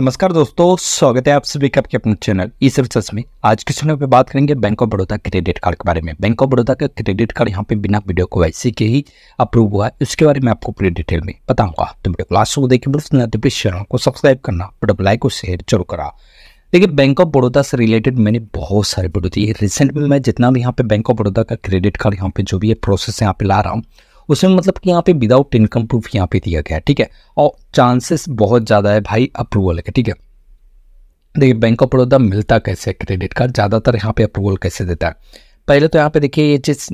नमस्कार दोस्तों स्वागत है आप सभी का अपने चैनल ई सर्विसेस में आज के चैनल पे बात करेंगे bank of Baroda credit card के बारे में बैंक ऑफ बड़ौदा का क्रेडिट कार्ड यहाँ पे बिना वीडियो को वैसे के ही अप्रूव हुआ है उसके बारे में आपको पूरी डिटेल में बताऊंगा तो वीडियो क्लास को देखिए प्लीज चैनल को सब्सक्राइब करना वीडियो लाइक और शेयर जरूर करा देखिए बैंक ऑफ बड़ौदा से रिलेटेड मैंने बहुत सारे वीडियो दिए रिसेंटली मैं जितना भी यहाँ पे बैंक ऑफ बड़ौदा का क्रेडिट कार्ड यहाँ पे जो भी है प्रोसेस यहाँ पे ला रहा हूँ उसमें मतलब कि यहाँ पे विदाउट इनकम प्रूफ यहाँ पे दिया गया है ठीक है और चांसेस बहुत ज़्यादा है भाई अप्रूवल के ठीक है देखिए बैंक ऑफ बड़ौदा मिलता कैसे क्रेडिट कार्ड ज़्यादातर यहाँ पे अप्रूवल कैसे देता है पहले तो यहाँ पे देखिए ये चीज़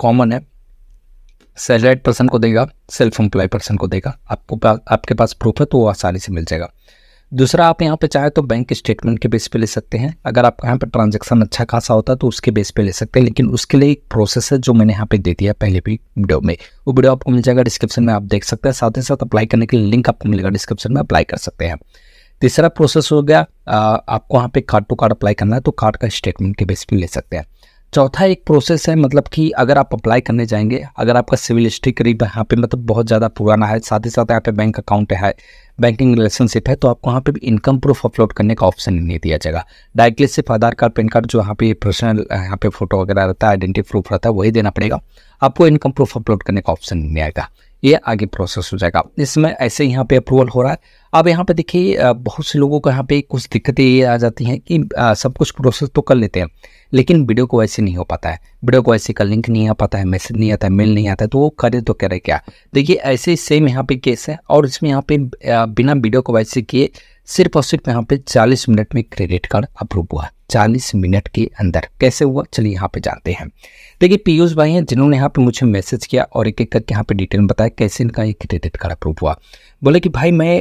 कॉमन है सैलराइड पर्सन को देगा सेल्फ एम्प्लॉय पर्सन को देगा आपको पा, आपके पास प्रूफ है तो वो आसानी से मिल जाएगा दूसरा आप यहाँ पे चाहे तो बैंक स्टेटमेंट के बेस पे ले सकते हैं अगर आपका यहाँ पे ट्रांजैक्शन अच्छा खासा होता तो उसके बेस पे ले सकते हैं लेकिन उसके लिए एक प्रोसेस है जो मैंने यहाँ पे दे दिया पहले भी वीडियो में वो वीडियो आपको मिल जाएगा डिस्क्रिप्शन में आप देख सकते हैं साथ ही साथ अप्लाई करने के लिए लिंक आपको मिलेगा डिस्क्रिप्शन में अप्लाई कर सकते हैं तीसरा प्रोसेस हो गया आपको यहाँ पे कार्ड टू कार्ड अप्लाई करना है तो कार्ड का स्टेटमेंट के बेस पे ले सकते हैं चौथा एक प्रोसेस है मतलब कि अगर आप अप्लाई करने जाएंगे अगर आपका सिविल हिस्ट्री करीब यहाँ पे मतलब बहुत ज़्यादा पुराना है साथ ही साथ यहाँ पे बैंक अकाउंट है बैंकिंग रिलेशनशिप है तो आपको वहाँ पे भी इनकम प्रूफ अपलोड करने का ऑप्शन नहीं दिया जाएगा डायरेक्टली सिर्फ आधार कार्ड पैन कार्ड जो यहाँ पे पर्सनल यहाँ पे फोटो वगैरह रहता है आइडेंटिटी प्रूफ रहता है वही देना पड़ेगा आपको इनकम प्रूफ अपलोड करने का ऑप्शन नहीं आएगा ये आगे प्रोसेस हो जाएगा इसमें ऐसे यहाँ पे अप्रूवल हो रहा है अब यहाँ पे देखिए बहुत से लोगों को यहाँ पे कुछ दिक्कतें ये आ जाती हैं कि आ, सब कुछ प्रोसेस तो कर लेते हैं लेकिन वीडियो को ऐसे नहीं हो पाता है वीडियो को ऐसे का लिंक नहीं आ पाता है मैसेज नहीं आता है मेल नहीं आता है तो वो करे तो करे क्या देखिए ऐसे सेम यहाँ पे केस है और इसमें यहाँ पे बिना वीडियो को वैसे किए सिर्फ और सिर्फ यहाँ पे चालीस मिनट में क्रेडिट कार्ड अप्रूव हुआ है 40 मिनट के अंदर कैसे हुआ चलिए यहाँ पे जानते हैं देखिए पीयूष भाई हैं जिन्होंने यहाँ पे मुझे मैसेज किया और एक एक करके यहाँ पे डिटेल में बताया कैसे इनका ये क्रेडिट कार्ड अप्रूव हुआ बोले कि भाई मैं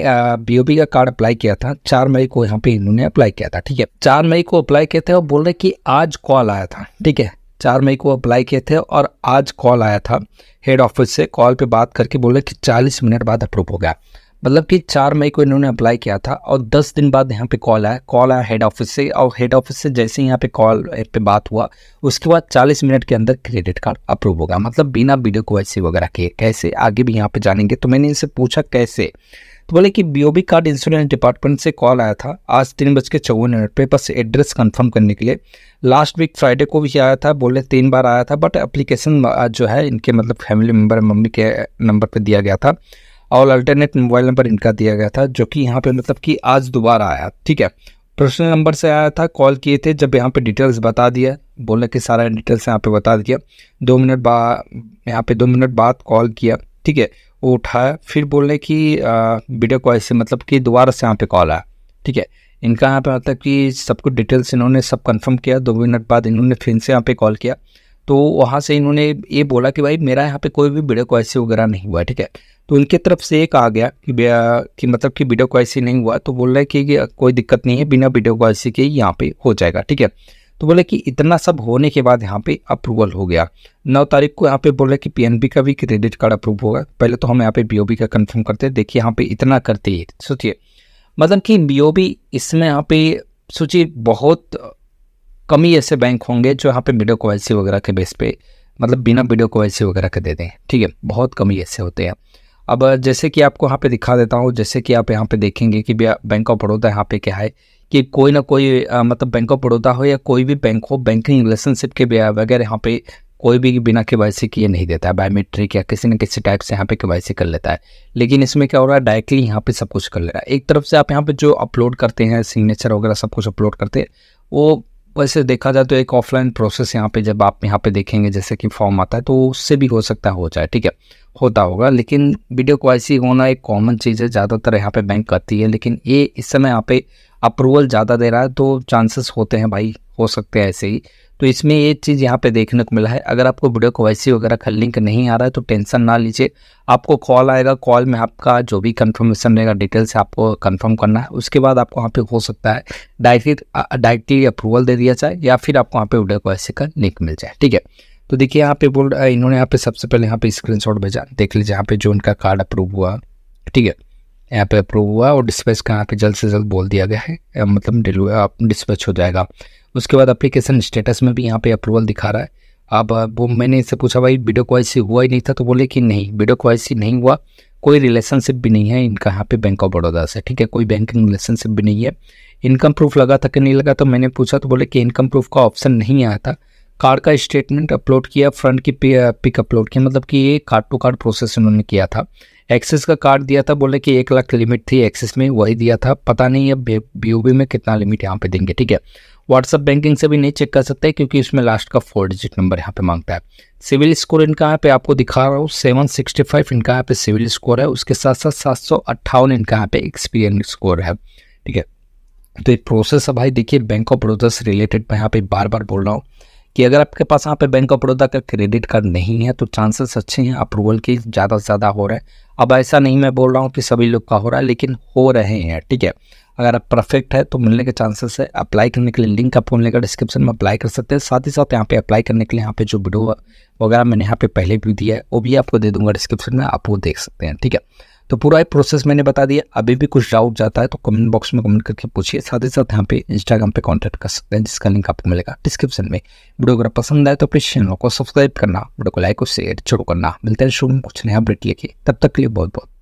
बी का कार्ड अप्लाई किया था चार मई को यहाँ पे इन्होंने अप्लाई किया था ठीक है चार मई को अप्लाई किए थे और बोल रहे कि आज कॉल आया था ठीक है चार मई को अप्लाई किए थे और आज कॉल आया था हेड ऑफिस से कॉल पर बात करके बोले कि चालीस मिनट बाद अप्रूव हो गया मतलब कि चार मई को इन्होंने अप्लाई किया था और दस दिन बाद यहाँ पे कॉल आया कॉल आया हेड ऑफिस से और हेड ऑफिस से जैसे ही यहाँ पे कॉल पे बात हुआ उसके बाद चालीस मिनट के अंदर क्रेडिट कार्ड अप्रूव होगा मतलब बिना वीडियो को ऐसे वगैरह किए कैसे आगे भी यहाँ पे जानेंगे तो मैंने इनसे पूछा कैसे तो बोले कि बी कार्ड इंश्योरेंस डिपार्टमेंट से कॉल आया था आज तीन बज के चौवन मिनट पर बस एड्रेस कंफर्म करने के लिए लास्ट वीक फ्राइडे को भी आया था बोले तीन बार आया था बट एप्लीकेशन जो है इनके मतलब फैमिली मेम्बर मम्मी के नंबर पर दिया गया था और अल्टरनेट मोबाइल नंबर इनका दिया गया था जो कि यहाँ पे मतलब कि आज दोबारा आया ठीक है पर्सनल नंबर से आया था कॉल किए थे जब यहाँ पे डिटेल्स बता दिया बोले कि सारा डिटेल्स यहाँ पे बता दिया दो मिनट बाद यहाँ पे दो मिनट बाद कॉल किया ठीक है वो उठाया फिर बोले कि वीडियो कॉल से मतलब कि दोबारा से यहाँ पे कॉल आया ठीक है इनका यहाँ पे मतलब कि सब कुछ डिटेल्स इन्होंने सब कन्फर्म किया दो मिनट बाद इन्होंने फिर से यहाँ पे कॉल किया तो वहाँ से इन्होंने ये बोला कि भाई मेरा यहाँ पे कोई भी वीडियो कॉल से वगैरह नहीं हुआ ठीक है तो उनके तरफ से एक आ गया कि कि मतलब कि वीडियो क्वालिसी नहीं हुआ तो बोल रहे कि कोई दिक्कत नहीं है बिना वीडियो क्वालिसी के यहाँ पे हो जाएगा ठीक है तो बोले कि इतना सब होने के बाद यहाँ पे अप्रूवल हो गया नौ तारीख को यहाँ पे बोले कि पीएनबी का भी क्रेडिट कार्ड अप्रूव होगा पहले तो हम यहाँ पे बीओबी का कंफर्म करते हैं देखिए यहाँ पे इतना करते ही सोचिए मतलब कि बीओबी इसमें यहाँ पे सोचिए बहुत कम ही ऐसे बैंक होंगे जो यहाँ पे वीडियो क्वालिसी वगैरह के बेस पे मतलब बिना वीडियो क्वालिसी वगैरह के दे दें ठीक है बहुत कम ही ऐसे होते हैं अब जैसे कि आपको यहाँ पे दिखा देता हूँ जैसे कि आप यहाँ पे देखेंगे कि बैंक ऑफ बड़ौदा यहाँ पे क्या है कि कोई ना कोई आ, मतलब बैंक ऑफ बड़ौदा हो या कोई भी बैंक हो बैंकिंग रिलेशनशिप के वगैरह यहाँ पे कोई भी बिना के वाई किए नहीं देता है बायोमेट्रिक या किसी न किसी टाइप से यहाँ पे के वाई कर लेता है लेकिन इसमें क्या हो रहा है डायरेक्टली यहाँ पे सब कुछ कर ले रहा है एक तरफ से आप यहाँ पे जो अपलोड करते हैं सिग्नेचर वगैरह सब कुछ अपलोड करते हैं वो वैसे देखा जाए तो एक ऑफलाइन प्रोसेस यहाँ पे जब आप यहाँ पे देखेंगे जैसे कि फॉर्म आता है तो उससे भी हो सकता है हो जाए ठीक है होता होगा लेकिन वीडियो क्वालिटी होना एक कॉमन चीज़ है ज़्यादातर यहाँ पे बैंक करती है लेकिन ये इस समय यहाँ पे अप्रूवल ज़्यादा दे रहा है तो चांसेस होते हैं भाई हो सकते हैं ऐसे ही तो इसमें ये चीज़ यहाँ पे देखने को मिला है अगर आपको वीडियो को वैसी वगैरह का लिंक नहीं आ रहा है तो टेंशन ना लीजिए आपको कॉल आएगा कॉल में आपका जो भी कंफर्मेशन रहेगा डिटेल्स आपको कंफर्म करना है उसके बाद आपको वहाँ पे हो सकता है डायरेक्ट डायरेक्टली अप्रूवल दे दिया जाए या फिर आपको वहाँ पे वीडियो को ऐसे का लिंक मिल जाए ठीक है तो देखिए यहाँ पे बोल इन्होंने यहाँ पे सबसे पहले यहाँ पे स्क्रीन भेजा देख लीजिए यहाँ पे जो उनका कार्ड अप्रूव हुआ ठीक है यहाँ पे अप्रूव हुआ और डिस्पैच का यहाँ पे जल्द से जल्द बोल दिया गया है मतलब डिस्पैच हो जाएगा उसके बाद अप्लीकेशन स्टेटस में भी यहाँ पे अप्रूवल दिखा रहा है अब वो मैंने इससे पूछा भाई वीडियो क्वाइसी हुआ ही नहीं था तो बोले कि नहीं वीडियो क्वाइसी नहीं हुआ कोई रिलेशनशिप भी नहीं है इनका यहाँ पे बैंक ऑफ बड़ौदा से ठीक है कोई बैंकिंग रिलेशनशिप भी नहीं है इनकम प्रूफ लगा था कि नहीं लगा तो मैंने पूछा तो बोले कि इनकम प्रूफ का ऑप्शन नहीं आया था कार्ड का स्टेटमेंट अपलोड किया फ्रंट की पिक अपलोड किया मतलब कि ये कार्ड टू कार्ड प्रोसेस उन्होंने किया था एक्सेस का कार्ड दिया था बोले कि एक लाख लिमिट थी एक्सेस में वही दिया था पता नहीं अब बी में कितना लिमिट यहाँ पे देंगे ठीक है व्हाट्सअप बैंकिंग से भी नहीं चेक कर सकते क्योंकि इसमें लास्ट का फोर डिजिट नंबर यहाँ पे मांगता है सिविल स्कोर इनका यहाँ पे आपको दिखा रहा हूँ सेवन सिक्सटी फाइव इनका यहाँ पे सिविल स्कोर है उसके साथ साथ सात सौ अट्ठावन इनका यहाँ पे एक्सपीरियंस स्कोर है ठीक है तो ये प्रोसेस है भाई देखिए बैंक ऑफ बड़ौदा से रिलेटेड मैं यहाँ पे बार बार बोल रहा हूँ कि अगर आपके पास यहाँ पे बैंक ऑफ बड़ौदा का क्रेडिट कार्ड नहीं है तो चांसेस अच्छे हैं अप्रूवल के ज़्यादा से ज़्यादा हो रहा है अब ऐसा नहीं मैं बोल रहा हूँ कि सभी लोग का हो रहा है लेकिन हो रहे हैं ठीक है अगर आप परफेक्ट है तो मिलने के चांसेस है अप्लाई करने के लिए लिंक आपको मिलेगा डिस्क्रिप्शन में अप्लाई कर सकते हैं साथ ही साथ यहाँ पे अप्लाई करने के लिए यहाँ पे जो वीडियो वगैरह मैंने यहाँ पे पहले भी दिया है वो भी आपको दे दूंगा डिस्क्रिप्शन में आप वो देख सकते हैं ठीक है तो पूरा एक प्रोसेस मैंने बता दिया अभी भी कुछ डाउट जाता है तो कमेंट बॉक्स में कमेंट करके पूछिए साथ ही साथ यहाँ पे इंस्टाग्राम पे कॉन्टैक्ट कर सकते हैं जिसका लिंक आपको मिलेगा डिस्क्रिप्शन में वीडियो अगर पसंद आए तो अपने चैनल को सब्सक्राइब करना वीडियो को लाइक और शेयर जरूर करना मिलते हैं शुरू में कुछ नया अपडेट लेके तब तक के लिए बहुत बहुत